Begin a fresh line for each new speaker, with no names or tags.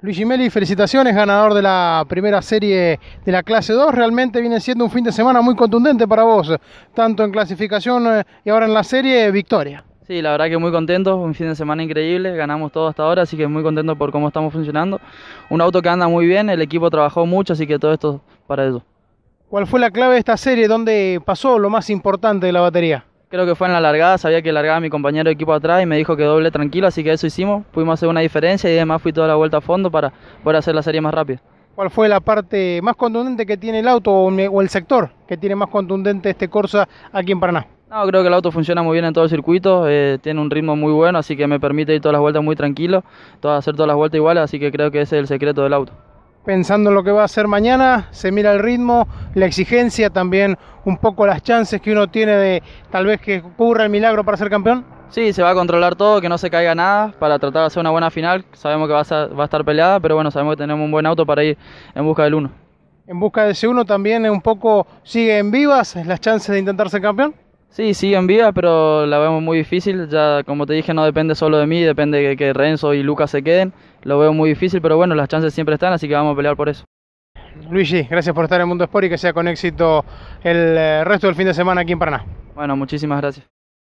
Luigi Meli, felicitaciones, ganador de la primera serie de la clase 2. Realmente viene siendo un fin de semana muy contundente para vos, tanto en clasificación eh, y ahora en la serie, victoria.
Sí, la verdad que muy contento, un fin de semana increíble, ganamos todo hasta ahora, así que muy contento por cómo estamos funcionando. Un auto que anda muy bien, el equipo trabajó mucho, así que todo esto para eso.
¿Cuál fue la clave de esta serie? ¿Dónde pasó lo más importante de la batería? Creo que fue en la largada, sabía que largaba
mi compañero de equipo atrás y me dijo que doble tranquilo, así que eso hicimos, pudimos hacer una diferencia y además fui toda la vuelta a fondo para poder hacer la serie más
rápida. ¿Cuál fue la parte más contundente que tiene el auto o el sector que tiene más contundente este Corsa aquí en Paraná? No, creo que el auto funciona muy bien en todo el circuito,
eh, tiene un ritmo muy bueno, así que me permite ir todas las vueltas muy tranquilo, todas, hacer todas las vueltas iguales, así que creo que ese es el secreto del auto
pensando en lo que va a hacer mañana, se mira el ritmo, la exigencia, también un poco las chances que uno tiene de tal vez que ocurra el milagro para ser campeón?
Sí, se va a controlar todo, que no se caiga nada para tratar de hacer una buena final. Sabemos que va a, estar peleada, pero bueno, sabemos que tenemos un buen auto para ir en busca del uno. En busca de ese uno también eh, un poco
sigue en vivas las chances de intentar ser campeón.
Sí, siguen en pero la vemos muy difícil. Ya, como te dije, no depende solo de mí, depende de que Renzo y Lucas se queden. Lo veo muy difícil, pero bueno, las chances siempre están, así que vamos a pelear por eso. Luigi, gracias por estar en Mundo Sport y que sea con éxito el eh, resto del fin de semana aquí en Paraná. Bueno, muchísimas gracias.